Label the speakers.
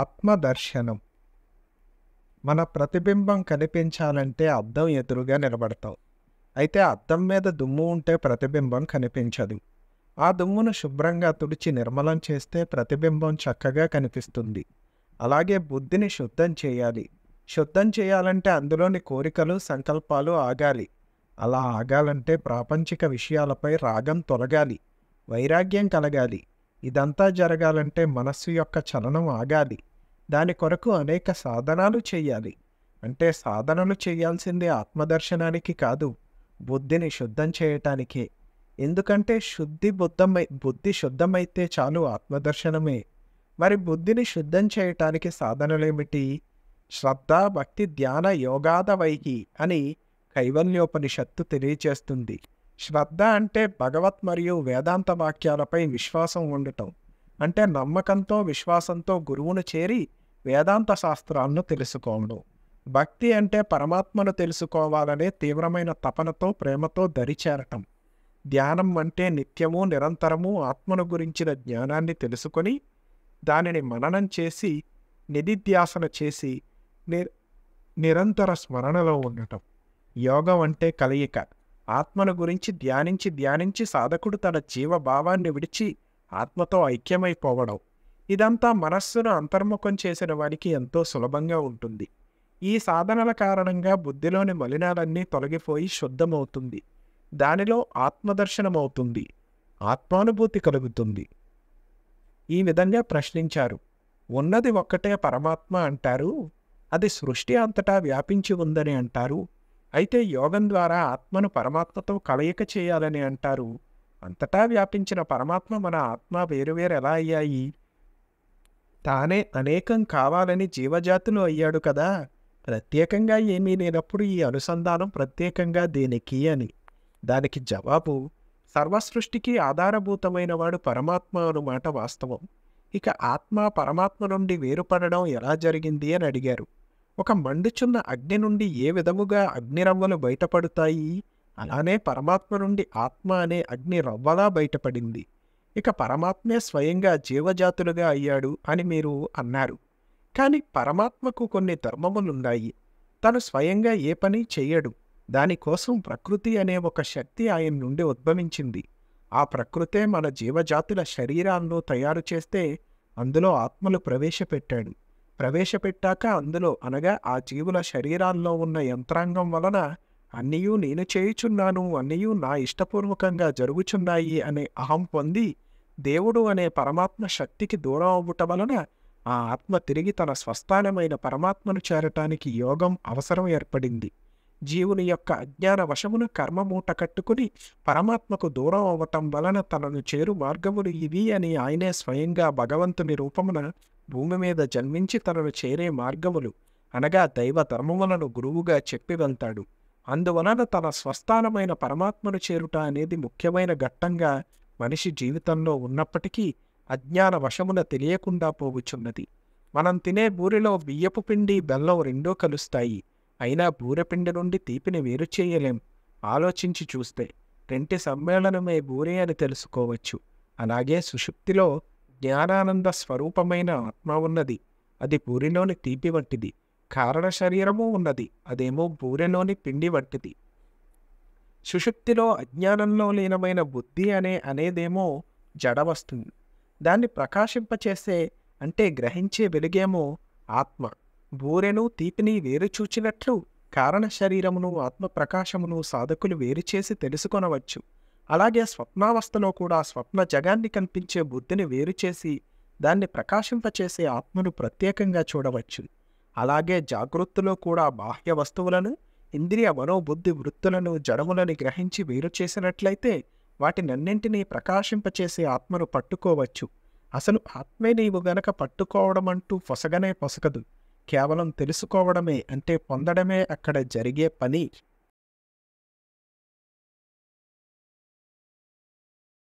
Speaker 1: ఆత్మదర్శనం మన ప్రతిబింబం కనిపించాలంటే అద్దం ఎదురుగా నిలబడతాం అయితే అద్దం మీద దుమ్ము ఉంటే ప్రతిబింబం కనిపించదు ఆ దుమ్మును శుభ్రంగా తుడిచి నిర్మలం చేస్తే ప్రతిబింబం చక్కగా కనిపిస్తుంది అలాగే బుద్ధిని శుద్ధం చేయాలి శుద్ధం చేయాలంటే అందులోని కోరికలు సంకల్పాలు ఆగాలి అలా ఆగాలంటే ప్రాపంచిక విషయాలపై రాగం తొలగాలి వైరాగ్యం కలగాలి ఇదంతా జరగాలంటే మనస్సు యొక్క చలనం ఆగాలి దాని కొరకు అనేక సాధనాలు చేయాలి అంటే సాధనలు చేయాల్సిందే ఆత్మదర్శనానికి కాదు బుద్ధిని శుద్ధం చేయటానికే ఎందుకంటే శుద్ధి బుద్ధమై బుద్ధి శుద్ధమైతే చాలు ఆత్మదర్శనమే మరి బుద్ధిని శుద్ధం చేయటానికి సాధనలేమిటి శ్రద్ధ భక్తి ధ్యాన యోగాద వైహి అని కైవల్యోపనిషత్తు తెలియచేస్తుంది శ్రద్ధ అంటే భగవత్ మరియు వేదాంత వాక్యాలపై విశ్వాసం ఉండటం అంటే నమ్మకంతో విశ్వాసంతో గురువును చేరి వేదాంత శాస్త్రాలను తెలుసుకోవడం భక్తి అంటే పరమాత్మను తెలుసుకోవాలనే తీవ్రమైన తపనతో ప్రేమతో దరిచేరటం ధ్యానం అంటే నిత్యము నిరంతరము ఆత్మను గురించిన జ్ఞానాన్ని తెలుసుకొని దానిని మననం చేసి నిధిధ్యాసన చేసి నిరంతర స్మరణలో ఉండటం యోగం అంటే కలయిక ఆత్మను గురించి ధ్యానించి ధ్యానించి సాధకుడు తన జీవభావాన్ని విడిచి ఆత్మతో ఐక్యమైపోవడం ఇదంతా మనస్సును అంతర్ముఖం చేసిన వారికి ఎంతో సులభంగా ఉంటుంది ఈ సాధనల కారణంగా బుద్ధిలోని మలినాలన్నీ తొలగిపోయి శుద్ధమవుతుంది దానిలో ఆత్మదర్శనమవుతుంది ఆత్మానుభూతి కలుగుతుంది ఈ విధంగా ప్రశ్నించారు ఉన్నది ఒక్కటే పరమాత్మ అంటారు అది సృష్టి అంతటా వ్యాపించి ఉందని అంటారు అయితే యోగం ద్వారా ఆత్మను పరమాత్మతో కలయిక చేయాలని అంటారు అంతటా వ్యాపించిన పరమాత్మ మన ఆత్మ వేరువేరు ఎలా అయ్యాయి తానే అనేకం కావాలని జీవజాతులు అయ్యాడు కదా ప్రత్యేకంగా ఏమీ లేనప్పుడు ఈ అనుసంధానం ప్రత్యేకంగా దేనికి అని దానికి జవాబు సర్వసృష్టికి ఆధారభూతమైన వాడు పరమాత్మ అన్నమాట వాస్తవం ఇక ఆత్మ పరమాత్మ నుండి వేరుపడడం ఎలా జరిగింది అని అడిగారు ఒక మండుచున్న అగ్ని నుండి ఏ విధముగా అగ్నిరవ్వలు బయటపడతాయి అలానే పరమాత్మ నుండి ఆత్మ అనే అగ్ని రవ్వలా బయటపడింది ఇక పరమాత్మే స్వయంగా జీవజాతులుగా అయ్యాడు అని మీరు అన్నారు కానీ పరమాత్మకు కొన్ని ధర్మములున్నాయి తను స్వయంగా ఏ పని చెయ్యడు దానికోసం ప్రకృతి అనే ఒక శక్తి ఆయన నుండి ఉద్భవించింది ఆ ప్రకృతే మన జీవజాతుల శరీరాల్లో తయారు చేస్తే అందులో ఆత్మలు ప్రవేశపెట్టాడు ప్రవేశపెట్టాక అందులో అనగా ఆ జీవుల శరీరాల్లో ఉన్న యంత్రాంగం వలన అన్నీయూ నేను చేయుచున్నాను అన్నీయూ నా ఇష్టపూర్వకంగా జరుగుచున్నాయి అనే అహం పొంది దేవుడు అనే పరమాత్మ శక్తికి దూరం అవ్వటం వలన ఆ ఆత్మ తిరిగి తన స్వస్థానమైన పరమాత్మను చేరటానికి యోగం అవసరం ఏర్పడింది జీవుని యొక్క అజ్ఞాన వశమును కర్మమూట కట్టుకుని పరమాత్మకు దూరం అవ్వటం వలన తనను చేరు మార్గములు ఇవి అని ఆయనే స్వయంగా భగవంతుని రూపమున భూమి మీద జన్మించి తనను చేరే మార్గములు అనగా దైవ ధర్మములను గురువుగా చెప్పి వెళ్తాడు అందువలన తన స్వస్థానమైన పరమాత్మను చేరుట అనేది ముఖ్యమైన ఘట్టంగా మనిషి జీవితంలో ఉన్నప్పటికీ అజ్ఞాన వశమున తెలియకుండా పోగుచున్నది మనం తినే బూరిలో బియ్యపు పిండి బెల్లం రెండో కలుస్తాయి అయినా బూరెపిండి నుండి తీపిని వేరు చేయలేం ఆలోచించి చూస్తే రెంటి సమ్మేళనమే బూరే అని తెలుసుకోవచ్చు అలాగే సుషుప్తిలో జ్ఞానానంద స్వరూపమైన ఆత్మ ఉన్నది అది పూరిలోని తీపి వంటిది కారణ శరీరము ఉన్నది అదేమో బూరెలోని పిండి వంటిది సుషుప్తిలో అజ్ఞానంలో లీనమైన బుద్ధి అనే అనేదేమో జడ వస్తుంది దాన్ని ప్రకాశింపచేసే అంటే గ్రహించే వెలుగేమో ఆత్మ బూరెను తీపిని వేరు చూచినట్లు కారణ శరీరమును ఆత్మ ప్రకాశమును సాధకులు వేరు చేసి తెలుసుకొనవచ్చు అలాగే స్వప్నావస్థలో కూడా స్వప్న జగాన్ని కనిపించే బుద్ధిని వేరు చేసి దాన్ని ప్రకాశింపచేసే ఆత్మను ప్రత్యేకంగా చూడవచ్చు అలాగే జాగ్రత్తలో కూడా బాహ్య వస్తువులను ఇంద్రియ మనోబుద్ధి వృత్తులను జడములను గ్రహించి వేరు చేసినట్లయితే వాటినన్నింటినీ ప్రకాశింపచేసే ఆత్మను పట్టుకోవచ్చు అసలు ఆత్మే నీవు గనక పట్టుకోవడం అంటూ పొసగనే పొసగదు కేవలం తెలుసుకోవడమే అంటే పొందడమే అక్కడ జరిగే పని